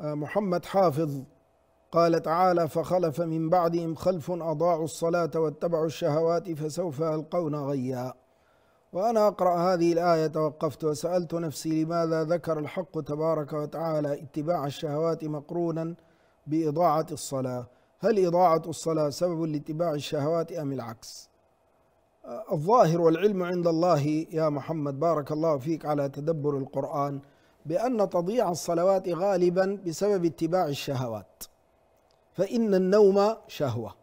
محمد حافظ قال تعالى فخلف من بعدهم خلف أضاعوا الصلاة واتبعوا الشهوات فسوف يلقون غيا وأنا أقرأ هذه الآية توقفت وسألت نفسي لماذا ذكر الحق تبارك وتعالى اتباع الشهوات مقرونا بإضاعة الصلاة هل إضاعة الصلاة سبب لاتباع الشهوات أم العكس الظاهر والعلم عند الله يا محمد بارك الله فيك على تدبر القرآن بأن تضيع الصلوات غالبا بسبب اتباع الشهوات فإن النوم شهوة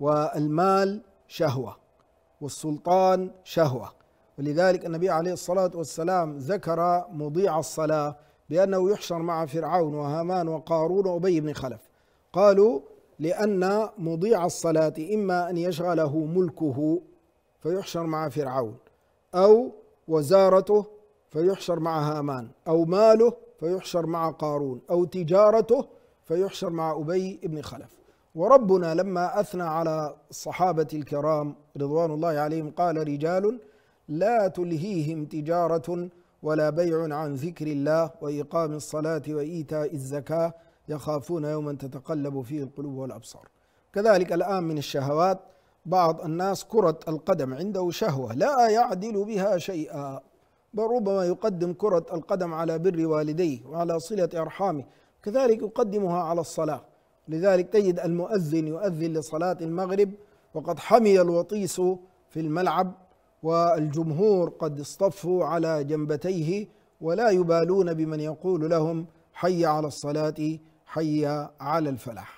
والمال شهوة والسلطان شهوة ولذلك النبي عليه الصلاة والسلام ذكر مضيع الصلاة بأنه يحشر مع فرعون وهامان وقارون وأبي بن خلف قالوا لأن مضيع الصلاة إما أن يشغله ملكه فيحشر مع فرعون أو وزارته فيحشر مع هامان أو ماله فيحشر مع قارون أو تجارته فيحشر مع أبي بن خلف وربنا لما أثنى على الصحابة الكرام رضوان الله عليهم قال رجال لا تلهيهم تجارة ولا بيع عن ذكر الله وإقام الصلاة وإيتاء الزكاة يخافون يوما تتقلب فيه القلوب والأبصار كذلك الآن من الشهوات بعض الناس كرة القدم عنده شهوة لا يعدل بها شيئا بل ربما يقدم كرة القدم على بر والديه وعلى صلة أرحامه كذلك يقدمها على الصلاة لذلك تجد المؤذن يؤذن لصلاة المغرب وقد حمي الوطيس في الملعب والجمهور قد اصطفوا على جنبتيه ولا يبالون بمن يقول لهم حي على الصلاة حي على الفلاح